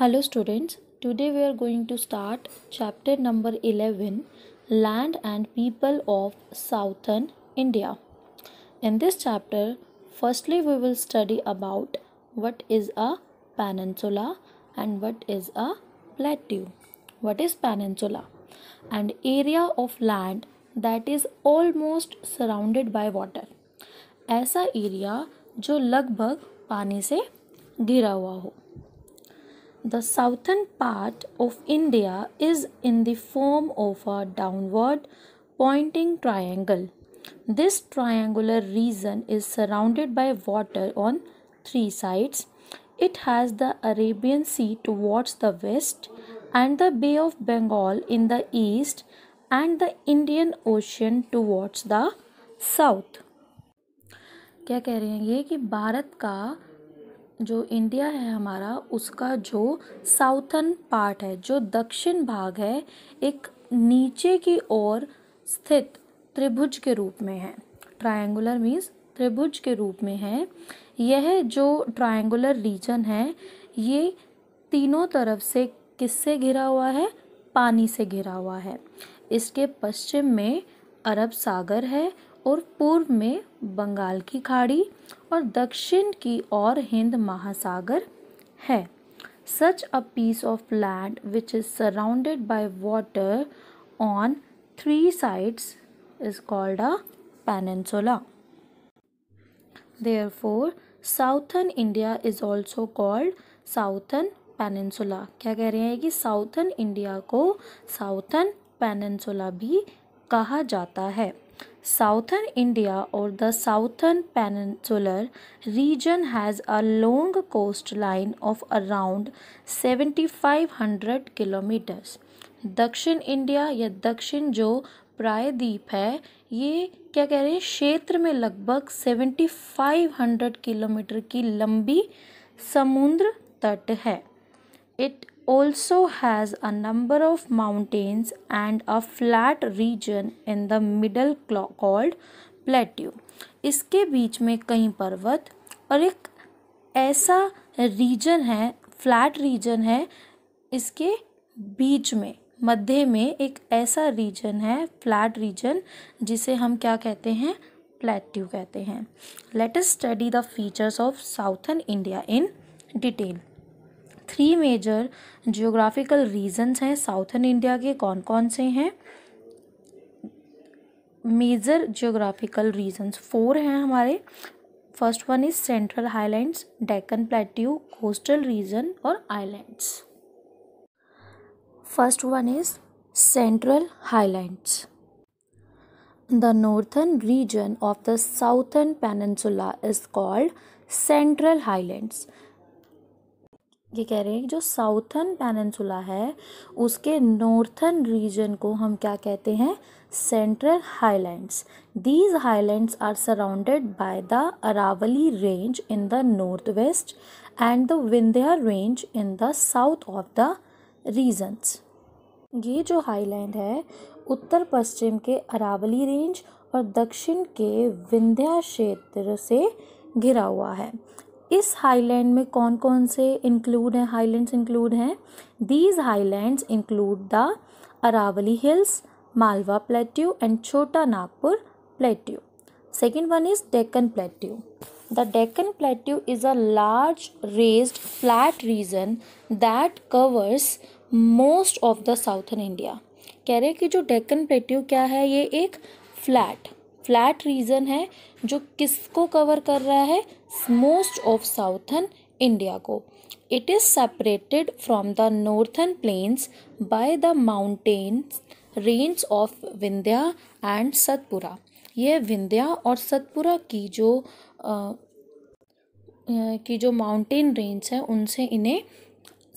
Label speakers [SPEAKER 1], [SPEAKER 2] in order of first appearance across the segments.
[SPEAKER 1] hello students today we are going to start chapter number 11 land and people of southern india in this chapter firstly we will study about what is a peninsula and what is a plateau what is peninsula an area of land that is almost surrounded by water ऐसा area जो लगभग पानी से घिरा हुआ हो The southern part of India is in the form of a downward pointing triangle. This triangular region is surrounded by water on three sides. It has the Arabian Sea towards the west and the Bay of Bengal in the east and the Indian Ocean towards the south. kya keh rahe hain ye ki bharat ka जो India है हमारा उसका जो southern part है जो दक्षिण भाग है एक नीचे की ओर स्थित त्रिभुज के रूप में है ट्रायंगुलर मीन्स त्रिभुज के रूप में है यह जो ट्रायंगुलर रीजन है ये तीनों तरफ से किससे घिरा हुआ है पानी से घिरा हुआ है इसके पश्चिम में अरब सागर है और पूर्व में बंगाल की खाड़ी और दक्षिण की ओर हिंद महासागर है such a piece of land which is surrounded by water on three sides is called a peninsula therefore southern India is also called southern peninsula क्या कह रहे हैं कि साउथन इंडिया को साउथन पेनसोला भी कहा जाता है Southern India or the Southern Peninsular region has a long coastline of around 7500 kilometers. दक्षिण इंडिया या दक्षिण जो प्रायद्वीप है ये क्या कह रहे हैं क्षेत्र में लगभग 7500 किलोमीटर की लंबी समुद्र तट है it also has a number of mountains and a flat region in the middle called plateau. इसके बीच में कई पर्वत और एक ऐसा रीजन है फ्लैट रीजन है इसके बीच में मध्य में एक ऐसा रीजन है फ्लैट रीजन जिसे हम क्या कहते हैं प्लेट्यू कहते हैं let study the features of southern India in detail three major geographical regions हैं साउथर्न इंडिया के कौन कौन से हैं मेजर जियोग्राफिकल रीजन्स फोर हैं हमारे first one is central highlands Deccan plateau coastal region और islands first one is central highlands the northern region of the southern peninsula is called central highlands ये कह रहे हैं जो साउथर्न पेनसुला है उसके नॉर्थर्न रीजन को हम क्या कहते हैं central highlands these highlands are surrounded by the Aravalli range in the north west and the Vindhya range in the south of the regions ये जो हाईलैंड है उत्तर पश्चिम के अरावली रेंज और दक्षिण के विंध्या क्षेत्र से घिरा हुआ है इस हाईलैंड में कौन कौन से इंक्लूड हैं हाईलैंड्स इंक्लूड हैं these highlands include the Aravalli hills Malwa plateau and Chota Nagpur plateau second one is Deccan plateau the Deccan plateau is a large raised flat region that covers most of the southern India कह रहे हैं कि जो डेक्कन प्लेट्यू क्या है ये एक फ्लैट फ्लैट रीजन है जो किसको कवर कर रहा है मोस्ट ऑफ साउथर्न इंडिया को it is separated from the northern plains by the mountains range of Vindhya and Satpura यह विंध्या और सतपुरा की जो आ, की जो माउंटेन रेंज है उनसे इन्हें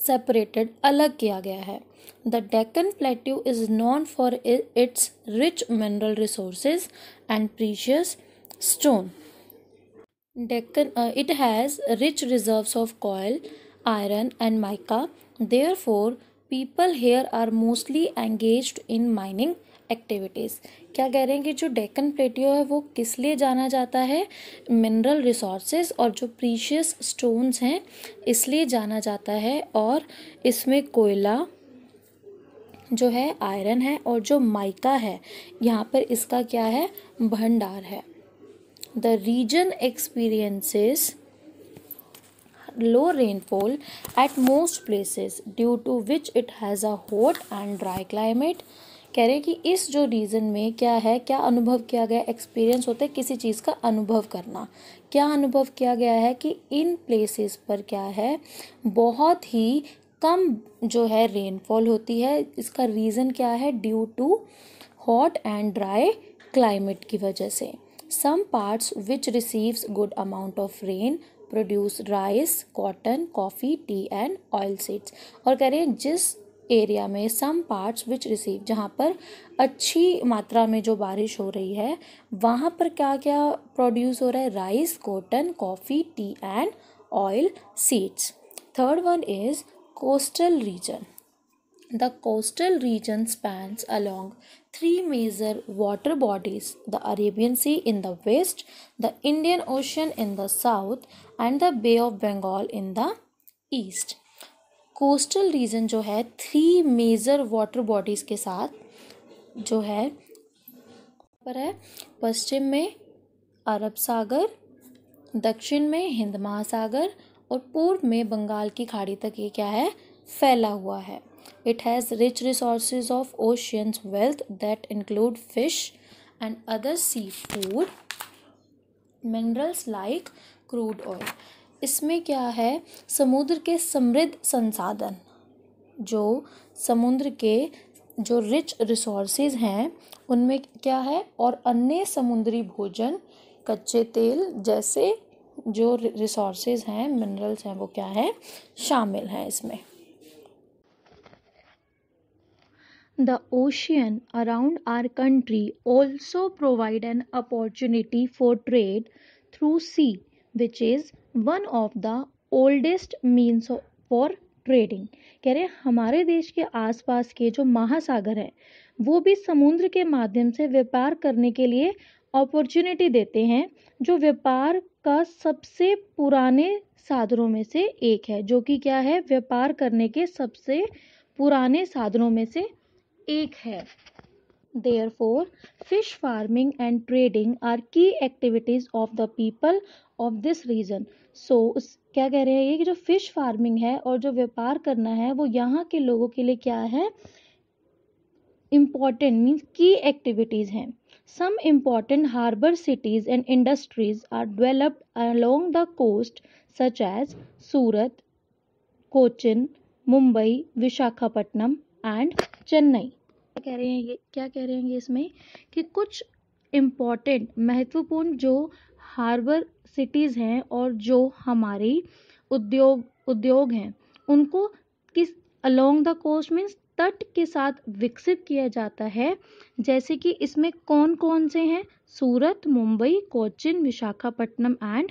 [SPEAKER 1] सेपरेटेड अलग किया गया है The Deccan Plateau is known for its rich mineral resources and precious stone. Deccan, uh, it has rich reserves of coal, iron, and mica. Therefore, people here are mostly engaged in mining activities क्या कह रहे हैं कि जो डेक्कन प्लेटियो है वो किस लिए जाना जाता है मिनरल रिसोर्सेज और जो प्रीशियस स्टोन्स हैं इसलिए जाना जाता है और इसमें कोयला जो है आयरन है और जो माइका है यहाँ पर इसका क्या है भंडार है the region experiences low rainfall at most places due to which it has a hot and dry climate कह रहे हैं कि इस जो रीज़न में क्या है क्या अनुभव किया गया एक्सपीरियंस होता है किसी चीज़ का अनुभव करना क्या अनुभव किया गया है कि इन प्लेसेस पर क्या है बहुत ही कम जो है रेनफॉल होती है इसका रीज़न क्या है due to hot and dry climate की वजह से some parts which receives good amount of rain produce rice cotton coffee tea and oil seeds और कह रहे हैं जिस एरिया में सम पार्ट्स विच रिसीव जहाँ पर अच्छी मात्रा में जो बारिश हो रही है वहाँ पर क्या क्या प्रोड्यूस हो रहा है rice cotton coffee tea and oil seeds third one is coastal region. The coastal region spans along three major water bodies the Arabian Sea in the west, the Indian Ocean in the south, and the Bay of Bengal in the east. coastal region jo hai three major water bodies ke sath jo hai par hai पश्चिम mein arab sagar dakshin mein hind mahasagar और पूर्व में बंगाल की खाड़ी तक ये क्या है फैला हुआ है it has rich resource of oceans wealth that include fish and other sea food minerals like crude oil इसमें क्या है समुद्र के समृद्ध संसाधन जो समुद्र के जो रिच रिसोर्स हैं उनमें क्या है और अन्य समुद्री भोजन कच्चे तेल जैसे जो रिसोर्सेज हैं मिनरल्स हैं वो क्या है शामिल हैं इसमें the ocean around our country also provide an opportunity for trade through sea which is one of the oldest means for trading कह रहे हमारे देश के आसपास के जो महासागर है वो भी समुद्र के माध्यम से व्यापार करने के लिए अपॉर्चुनिटी देते हैं जो व्यापार का सबसे पुराने साधनों में से एक है जो कि क्या है व्यापार करने के सबसे पुराने साधनों में से एक है for fish farming and trading are key activities of the people of this region so उस क्या कह रहे हैं ये कि जो फिश फार्मिंग है और जो व्यापार करना है वो यहाँ के लोगों के लिए क्या है इम्पॉर्टेंट मीन्स की एक्टिविटीज़ हैं Some important harbour cities and industries are developed along the coast, such as Surat, Cochin, Mumbai Visakhapatnam and Chennai क्या कह रहे हैं ये क्या कह रहे हैं इसमें कि कुछ इम्पॉर्टेंट महत्वपूर्ण जो हार्बर सिटीज़ हैं और जो हमारी उद्योग उद्योग हैं उनको किस अलोंग द कोस्ट मीन्स तट के साथ विकसित किया जाता है जैसे कि इसमें कौन कौन से हैं Surat Mumbai Cochin Visakhapatnam and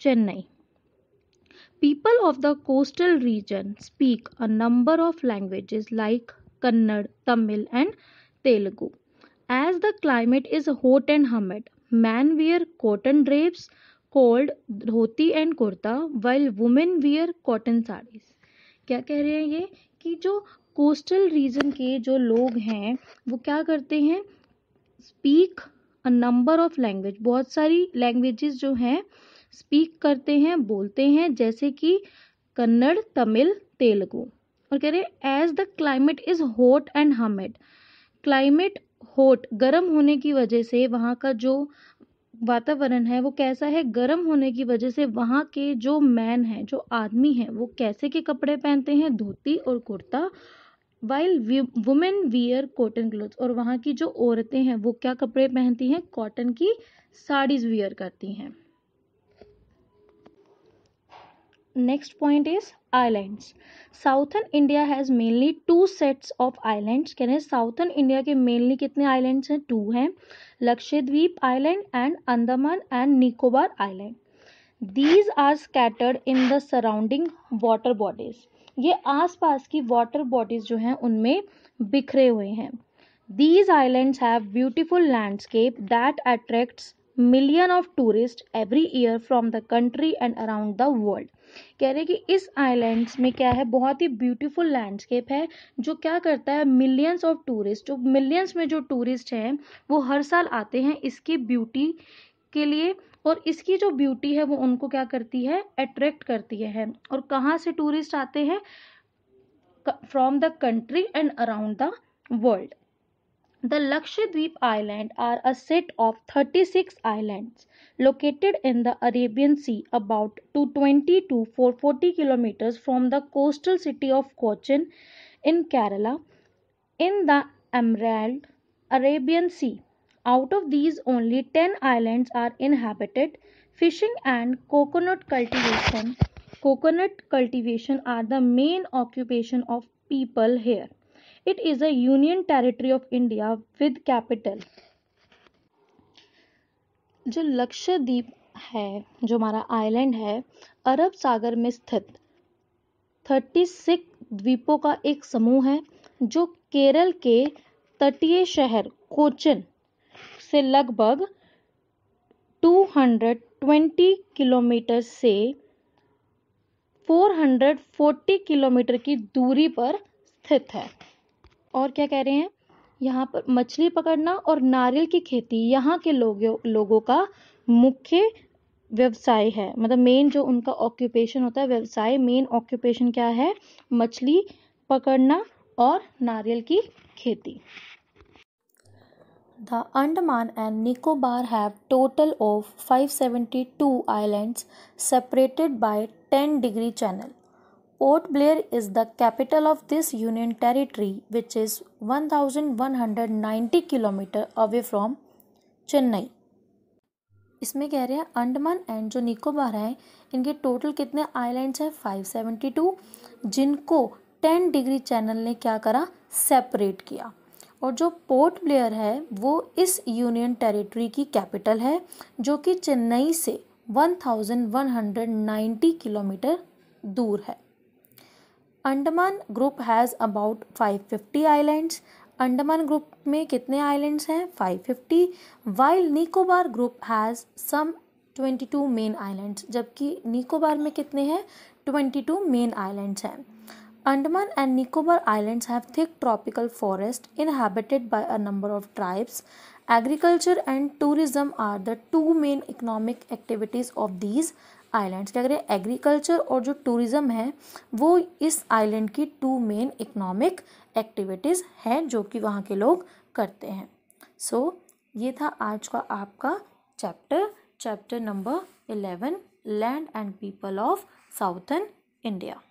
[SPEAKER 1] Chennai people of the coastal region speak a number of languages like Kannada Tamil and Telugu as the climate is hot and humid man wear cotton drapes called dhoti and kurta while women wear cotton saris क्या कह रहे हैं ये कि जो कोस्टल रीजन के जो लोग हैं वो क्या करते हैं speak a number of language बहुत सारी लैंग्वेजेस जो हैं स्पीक करते हैं बोलते हैं जैसे कि कन्नड़ तमिल तेलुगु और कह रहे हैं as the climate is hot and humid climate hot गर्म होने की वजह से वहाँ का जो वातावरण है वो कैसा है गर्म होने की वजह से वहाँ के जो मैन हैं जो आदमी हैं वो कैसे के कपड़े पहनते हैं धोती और kurta while women wear cotton cloth और वहाँ की जो औरतें हैं वो क्या कपड़े पहनती हैं कॉटन की साड़ीज वियर करती हैं next point is islands southern India has mainly two sets of islands कह रहे हैं साउथर्न इंडिया के मेनली कितने आइलैंड्स हैं टू हैं Lakshadweep island and Andaman and Nicobar island these are scattered in the surrounding water bodies ये आसपास की वाटर बॉडीज जो हैं उनमें बिखरे हुए हैं these islands have beautiful landscape that attracts million of tourist every year from the country and around the world कह रहे कि इस आइलैंड्स में क्या है बहुत ही ब्यूटीफुल लैंडस्केप है जो क्या करता है मिलियंस ऑफ टूरिस्ट जो मिलियंस में जो टूरिस्ट हैं वो हर साल आते हैं इसकी ब्यूटी के लिए और इसकी जो ब्यूटी है वो उनको क्या करती है अट्रैक्ट करती है और कहाँ से टूरिस्ट आते हैं from the country and around the world the Lakshadweep island are a set of thirty six island located in the Arabian sea about two twenty to four forty kilometer from the coastal city of Cochin in Kerala in the emerald Arabian sea out of these only ten island are inhabited fishing and coconut cultivation coconut cultivation are the main occupation of people here it is a union territory of India with capital जो लक्षद्वीप है जो हमारा island है अरब सागर में स्थित thirty six द्वीपों का एक समूह है जो केरल के तटीय शहर कोचिन से लगभग 220 किलोमीटर से 440 किलोमीटर की दूरी पर स्थित है और क्या कह रहे हैं यहाँ पर मछली पकड़ना और नारियल की खेती यहाँ के लोगों लोगों का मुख्य व्यवसाय है मतलब मेन जो उनका ऑक्यूपेशन होता है व्यवसाय मेन ऑक्यूपेशन क्या है मछली पकड़ना और नारियल की खेती The Andaman and Nicobar have total of 572 islands separated by 10 degree channel. Port Blair is the capital of this union territory which is 1190 km away from Chennai इसमें कह रहे हैं अंडमान एंड जो निकोबार हैं इनके टोटल कितने आइलैंड्स हैं 572 जिनको 10 डिग्री चैनल ने क्या करा सेपरेट किया और जो पोर्ट ब्लेयर है वो इस यूनियन टेरिटरी की कैपिटल है जो कि चेन्नई से 1190 किलोमीटर दूर है Andaman group has about 550 islands Andaman group में कितने आइलैंड्स हैं 550 while Nicobar group has some 22 main islands जबकि निकोबार में कितने हैं 22 मेन आइलैंड्स हैं Andaman and Nicobar Islands have thick tropical forest inhabited by a number of tribes. Agriculture and tourism are the two main economic activities of these islands. क्या करें agriculture और जो tourism है वो इस आइलैंड की to main economic activities हैं जो कि वहाँ के लोग करते हैं सो so, ये था आज का आपका chapter chapter number eleven land and people of southern India